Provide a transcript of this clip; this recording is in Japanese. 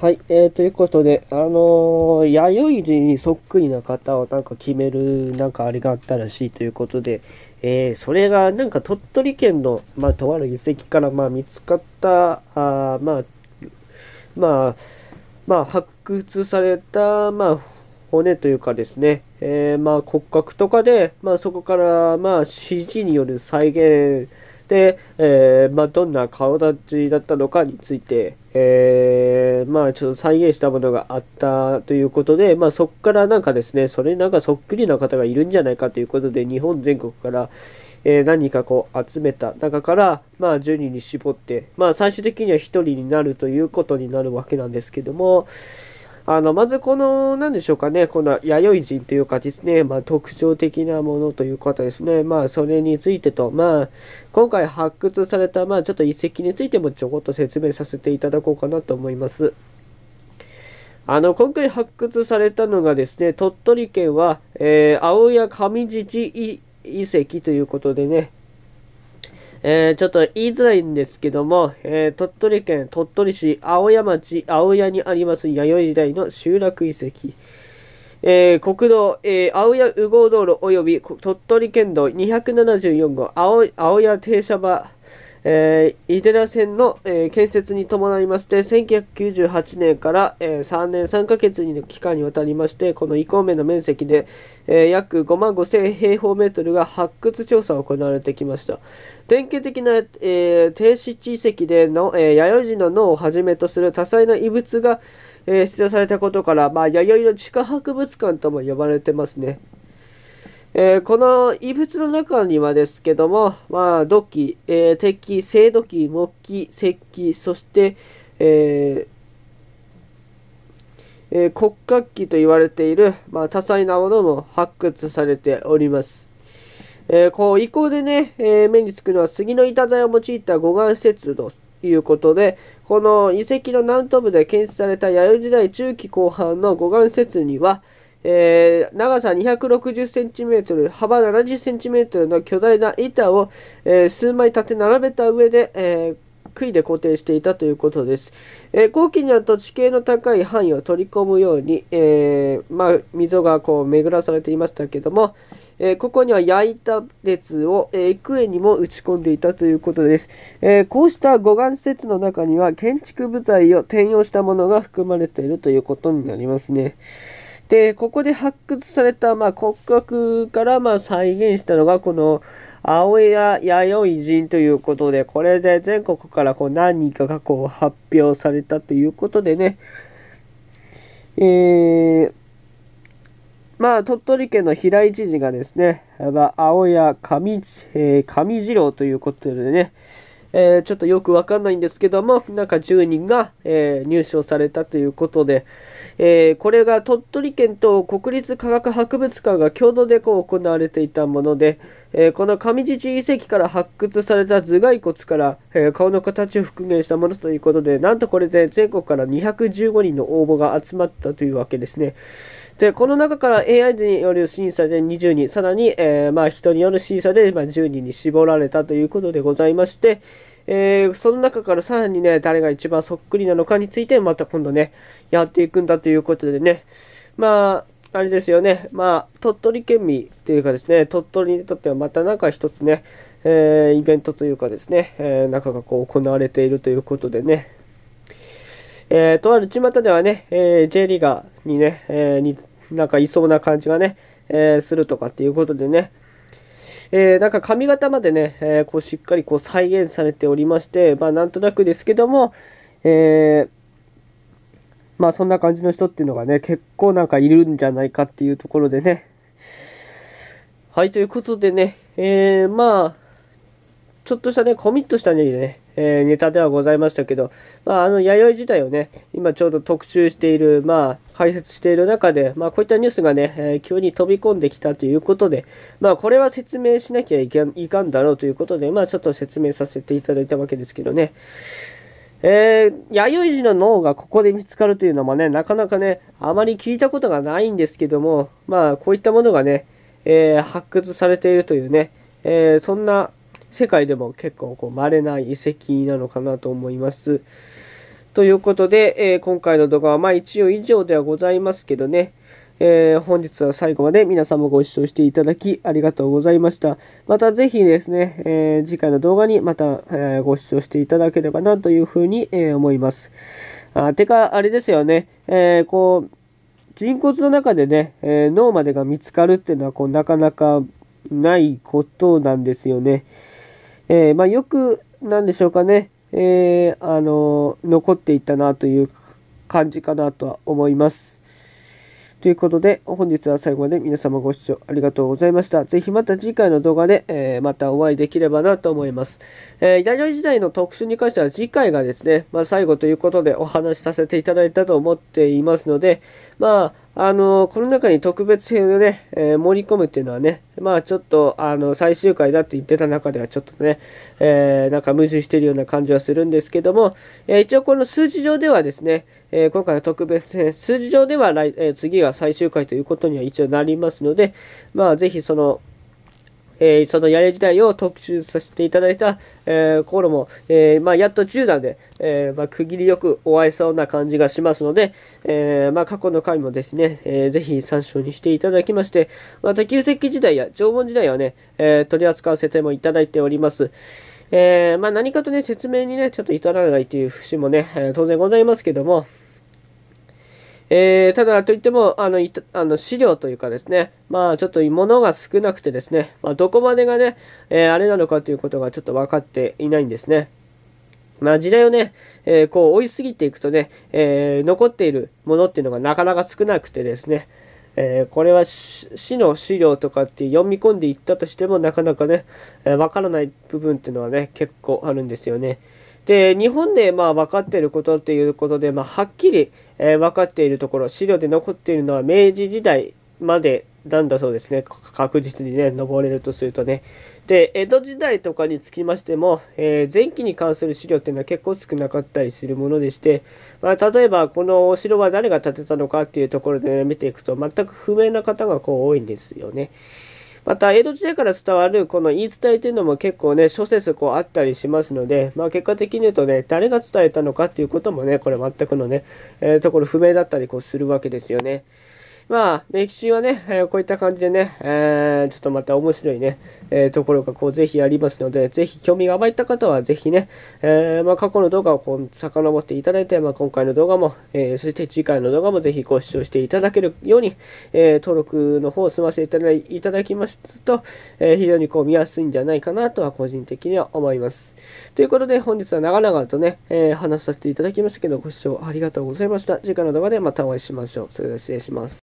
はい、えー、ということで、あのー、弥生人にそっくりな方をなんか決める、なんかあれがあったらしいということで、えー、それがなんか鳥取県の、まあ、とある遺跡からまあ見つかった、あまあ、まあ、まあ、発掘された、まあ、骨というかですね、えー、まあ骨格とかで、まあ、そこからまあ CG による再現で、えー、まあ、どんな顔立ちだったのかについて、えー、まあ、ちょっと再現したものがあったということで、まあ、そこからなんかですね、それになんかそっくりな方がいるんじゃないかということで、日本全国から、えー、何かこう集めた中から、まあ、10人に絞って、まあ、最終的には1人になるということになるわけなんですけども、あのまずこの何でしょうかねこの弥生人というかですね、まあ、特徴的なものという方ですねまあそれについてとまあ今回発掘されたまあちょっと遺跡についてもちょこっと説明させていただこうかなと思います。あの今回発掘されたのがですね鳥取県は、えー、青谷上地遺跡ということでねえー、ちょっと言いづらいんですけども、えー、鳥取県鳥取市青山町青谷にあります弥生時代の集落遺跡。えー、国道、えー、青谷右合道路及び鳥取県道274号青青谷停車場えー、イ線の、えー、建設に伴いまして、1998年から、えー、3年3ヶ月の期間にわたりまして、この移行面の面積で、えー、約5万5000平方メートルが発掘調査を行われてきました。典型的な、えー、低地遺跡での、えー、弥生人の脳をはじめとする多彩な遺物が、えー、出土されたことから、まあ、弥生の地下博物館とも呼ばれてますね。えー、この異物の中にはですけども、まあ、土器、えー、鉄器、青土器、木器、石器、そして、えー、えー、骨格器と言われている、まあ、多彩なものも発掘されております。えー、こう、遺構でね、え目につくのは杉の板材を用いた護岸節度ということで、この遺跡の南東部で建設された弥生時代中期後半の護岸設には、えー、長さ 260cm、幅 70cm の巨大な板を、えー、数枚立て並べた上で、えー、杭で固定していたということです。えー、後期になると地形の高い範囲を取り込むように、えまあ、溝がこう巡らされていましたけども、えここには焼いた列を、えー、にも打ち込んでいたということです、えこうした護岸施設の中には建築部材を転用したものが含まれているということになりますね。でここで発掘された、まあ、骨格からまあ再現したのがこの青谷弥生人ということでこれで全国からこう何人かがこう発表されたということでねえー、まあ鳥取県の平井知事がですね、青谷上,、えー、上次郎ということでねえー、ちょっとよくわかんないんですけども、中10人が、えー、入賞されたということで、えー、これが鳥取県と国立科学博物館が共同でこう行われていたもので、えこの上地地遺跡から発掘された頭蓋骨から、え顔の形を復元したものということで、なんとこれで全国から215人の応募が集まったというわけですね。で、この中から AI による審査で20人、さらに、えー、まあ、人による審査で、まあ、10人に絞られたということでございまして、えー、その中からさらにね、誰が一番そっくりなのかについて、また今度ね、やっていくんだということでね、まあ、あれですよね、まあ、鳥取県民というかですね、鳥取にとってはまた何か一つね、えー、イベントというかですね、えー、中がこう行われているということでね、えー、とある巷ではね、えー、J リーガーにね、えー、になんかいそうな感じがね、えー、するとかっていうことでね、えー、なんか髪型までね、えー、こうしっかりこう再現されておりまして、まあ、なんとなくですけども、えー、まあそんな感じの人っていうのがね、結構なんかいるんじゃないかっていうところでね。はい、ということでね、えー、まあ、ちょっとしたね、コミットしたね、ねえー、ネタではございましたけど、まあ、あの弥生時代をね今ちょうど特集している、まあ、解説している中で、まあ、こういったニュースがね、えー、急に飛び込んできたということで、まあ、これは説明しなきゃいかんだろうということで、まあ、ちょっと説明させていただいたわけですけどね。えー、弥生時の脳がここで見つかるというのもね、なかなかね、あまり聞いたことがないんですけども、まあ、こういったものがね、えー、発掘されているというね、えー、そんな世界でも結構こう稀な遺跡なのかなと思います。ということで、えー、今回の動画はまあ一応以上ではございますけどね、えー、本日は最後まで皆様ご視聴していただきありがとうございました。またぜひですね、えー、次回の動画にまた、えご視聴していただければなというふうに、え思います。あてか、あれですよね、えこう、人骨の中でね、え脳までが見つかるっていうのはこうなかなかないことなんですよね。えー、まあ、よく、なんでしょうかね、えー、あの残っていったなという感じかなとは思います。ということで、本日は最後まで皆様ご視聴ありがとうございました。ぜひまた次回の動画で、えー、またお会いできればなと思います。えー、イタ時代の特集に関しては次回がですね、まあ、最後ということでお話しさせていただいたと思っていますので、まあ、あの、この中に特別編をね、えー、盛り込むっていうのはね、まあちょっと、あの、最終回だって言ってた中ではちょっとね、えー、なんか矛盾してるような感じはするんですけども、えー、一応この数字上ではですね、え今回の特別編、数字上では来、え次が最終回ということには一応なりますので、まあぜひその、えー、そのやれ時代を特集させていただいた、えー、頃も、えー、まあ、やっと10段で、えまあ、区切りよくお会いそうな感じがしますので、えまあ、過去の回もですね、えー、ぜひ参照にしていただきまして、また旧石器時代や縄文時代はね、え取り扱わせてもいただいております。えま何かとね、説明にね、ちょっと至らないという節もね、当然ございますけども、えー、ただといってもあのあの資料というかですね、まあ、ちょっと物が少なくてですね、まあ、どこまでがね、えー、あれなのかということがちょっと分かっていないんですね。まあ、時代をね、えー、こう追いすぎていくとね、え残っているものっていうのがなかなか少なくてですね、えこれは市の資料とかって読み込んでいったとしてもなかなかね、え分からない部分っていうのはね結構あるんですよね。で日本でまあ分かっていることっていうことで、まあ、はっきり、えー、分かっているところ、資料で残っているのは明治時代までなんだそうですね。確実にね、登れるとするとね。で、江戸時代とかにつきましても、えー、前期に関する資料っていうのは結構少なかったりするものでして、まあ、例えばこのお城は誰が建てたのかっていうところで、ね、見ていくと、全く不明な方がこう多いんですよね。また、江戸時代から伝わるこの言い伝えというのも結構ね、諸説こうあったりしますので、まあ、結果的に言うとね、誰が伝えたのかっていうこともね、これ全くのね、えー、ところ不明だったりこうするわけですよね。まあ、歴史はね、えー、こういった感じでね、えー、ちょっとまた面白いね、えー、ところがこう、ぜひありますので、ぜひ興味が湧いた方は、ぜひね、えまあ、過去の動画をこう、遡っていただいて、まあ、今回の動画も、えそして次回の動画もぜひご視聴していただけるように、え登録の方を済ませていただきますと、え非常にこう、見やすいんじゃないかなとは、個人的には思います。ということで、本日は長々とね、え話させていただきましたけど、ご視聴ありがとうございました。次回の動画でまたお会いしましょう。それでは失礼します。